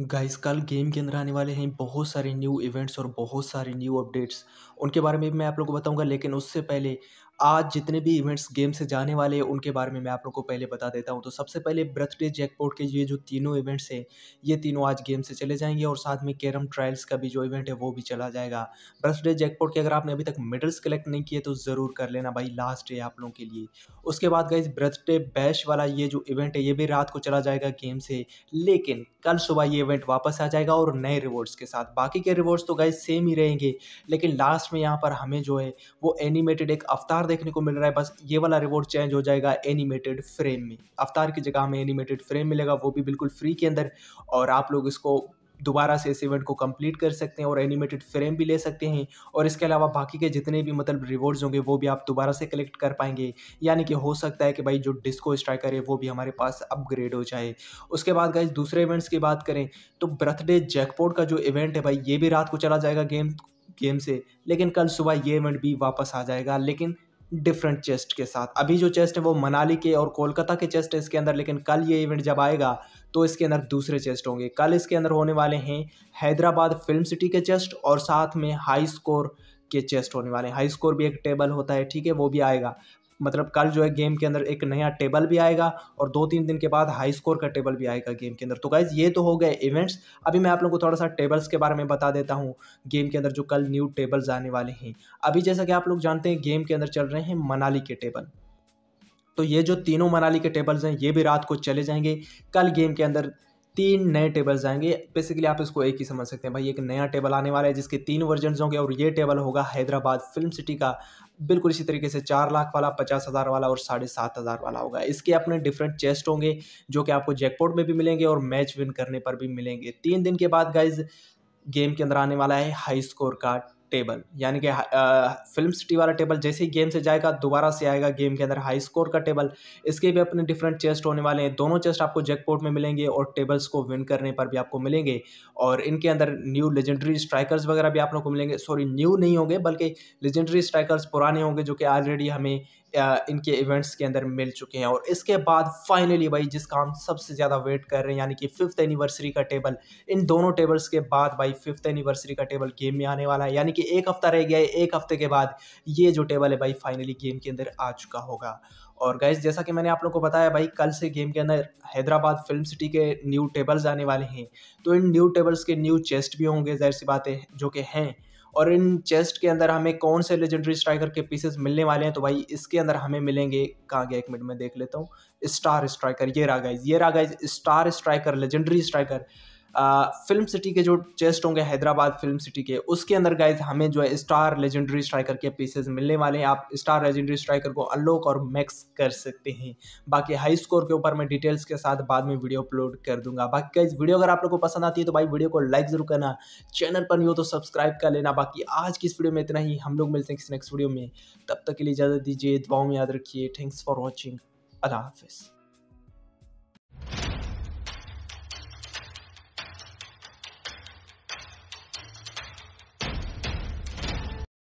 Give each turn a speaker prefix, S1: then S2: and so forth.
S1: guys कल game के अंदर आने वाले हैं बहुत सारे न्यू इवेंट्स और बहुत सारे न्यू अपडेट्स उनके बारे में भी मैं आप लोगों को बताऊंगा लेकिन उससे पहले आज जितने भी इवेंट्स गेम से जाने वाले हैं उनके बारे में मैं आप लोग को पहले बता देता हूँ तो सबसे पहले बर्थडे जैकपॉट के ये जो तीनों इवेंट्स हैं ये तीनों आज गेम से चले जाएंगे और साथ में कैरम ट्रायल्स का भी जो इवेंट है वो भी चला जाएगा बर्थडे जैकपॉट के अगर आपने अभी तक मेडल्स कलेक्ट नहीं किए तो ज़रूर कर लेना भाई लास्ट है आप लोगों के लिए उसके बाद गए बर्थडे बैश वाला ये जो इवेंट है ये भी रात को चला जाएगा गेम से लेकिन कल सुबह ये इवेंट वापस आ जाएगा और नए रिवॉर्ड्स के साथ बाकी के रिवॉर्ड्स तो गए सेम ही रहेंगे लेकिन लास्ट में यहाँ पर हमें जो है वो एनिमेटेड एक अवतार देखने को मिल रहा है बस ये वाला रिवॉर्ड चेंज हो जाएगा एनिमेटेड फ्रेम में अवतार की जगह हमें एनिमेटेड फ्रेम मिलेगा वो भी बिल्कुल फ्री के अंदर और आप लोग इसको दोबारा से इस इवेंट को कंप्लीट कर सकते हैं और एनिमेटेड फ्रेम भी ले सकते हैं और इसके अलावा बाकी के जितने भी मतलब रिवॉर्ड्स होंगे वो भी आप दोबारा से कलेक्ट कर पाएंगे यानी कि हो सकता है कि भाई जो डिस्को स्ट्राइकर है वो भी हमारे पास अपग्रेड हो जाए उसके बाद गाइज दूसरे इवेंट्स की बात करें तो बर्थडे जैकपोर्ट का जो इवेंट है भाई ये भी रात को चला जाएगा गेम गेम से लेकिन कल सुबह ये इवेंट भी वापस आ जाएगा लेकिन डिफरेंट चेस्ट के साथ अभी जो चेस्ट है वो मनाली के और कोलकाता के चेस्ट है इसके अंदर लेकिन कल ये इवेंट जब आएगा तो इसके अंदर दूसरे चेस्ट होंगे कल इसके अंदर होने वाले हैं हैदराबाद फिल्म सिटी के चेस्ट और साथ में हाई स्कोर के चेस्ट होने वाले हैं हाई स्कोर भी एक टेबल होता है ठीक है वो भी आएगा मतलब कल जो है गेम के अंदर एक नया टेबल भी आएगा और दो तीन दिन के बाद हाई स्कोर का टेबल भी आएगा गेम के अंदर तो गाइज ये तो हो गए इवेंट्स अभी मैं आप लोगों को थोड़ा सा टेबल्स के बारे में बता देता हूँ गेम के अंदर जो कल न्यू टेबल्स आने वाले हैं अभी जैसा कि आप लोग जानते हैं गेम के अंदर चल रहे हैं मनाली के टेबल तो ये जो तीनों मनाली के टेबल्स हैं ये भी रात को चले जाएंगे कल गेम के अंदर तीन नए टेबल्स आएंगे बेसिकली आप इसको एक ही समझ सकते हैं भाई एक नया टेबल आने वाला है जिसके तीन वर्जन होंगे और ये टेबल होगा हैदराबाद फिल्म सिटी का बिल्कुल इसी तरीके से चार लाख वाला पचास हज़ार वाला और साढ़े सात हज़ार वाला होगा इसके अपने डिफरेंट चेस्ट होंगे जो कि आपको जैकपॉट में भी मिलेंगे और मैच विन करने पर भी मिलेंगे तीन दिन के बाद गाइज गेम के अंदर आने वाला है हाई स्कोर का टेबल यानी कि फिल्म सिटी वाला टेबल जैसे ही गेम से जाएगा दोबारा से आएगा गेम के अंदर हाई स्कोर का टेबल इसके भी अपने डिफरेंट चेस्ट होने वाले हैं दोनों चेस्ट आपको जैकपॉट में मिलेंगे और टेबल्स को विन करने पर भी आपको मिलेंगे और इनके अंदर न्यू लेजेंडरी स्ट्राइकर्स वगैरह भी आप लोग को मिलेंगे सॉरी न्यू नहीं होंगे बल्कि लेजेंडरी स्ट्राइकर्स पुराने होंगे जो कि ऑलरेडी हमें इनके इवेंट्स के अंदर मिल चुके हैं और इसके बाद फाइनली भाई जिसका हम सबसे ज़्यादा वेट कर रहे हैं यानी कि फिफ्थ एनिवर्सरी का टेबल इन दोनों टेबल्स के बाद भाई फिफ्थ एनिवर्सरी का टेबल गेम में आने वाला है यानी कि कि एक हफ्ता रह गया है एक हफ्ते के बाद ये जो टेबल है भाई फाइनली गेम के अंदर आ चुका होगा और गैस जैसा कि मैंने आप लोगों को बताया भाई कल से गेम के अंदर हैदराबाद फिल्म सिटी के न्यू टेबल्स आने वाले हैं तो इन न्यू टेबल्स के न्यू चेस्ट भी होंगे जाहिर सी बातें जो कि हैं और इन चेस्ट के अंदर हमें कौन से लेजेंडरी स्ट्राइकर के पीसेस मिलने वाले हैं तो भाई इसके अंदर हमें मिलेंगे कहाँ गया एक मिनट में देख लेता हूँ स्टार स्ट्राइकर ये रहा गाइज ये रहा guys star striker legendary striker film city के जो चेस्ट होंगे हैदराबाद फिल्म सिटी के उसके अंदर गाइज हमें जो है स्टार लेजेंडरी स्ट्राइकर के पीसेज मिलने वाले हैं आप स्टार लेजेंडरी स्ट्राइकर को अनलॉक और मैक्स कर सकते हैं बाकी हाई स्कोर के ऊपर मैं डिटेल्स के साथ बाद में वीडियो अपलोड कर दूंगा बाकी गाइज वीडियो अगर आप लोग को पसंद आती है तो भाई वीडियो को लाइक जरूर करना चैनल पर नहीं हो तो सब्सक्राइब कर लेना बाकी आज की इस वीडियो में इतना ही हम लोग मिलते हैं किसी नेक्स्ट वीडियो में तब तक के लिए इजाज़त दीजिए दुआओं में याद रखिए थैंक्स फॉर वॉचिंग अल्लाह हाफिज़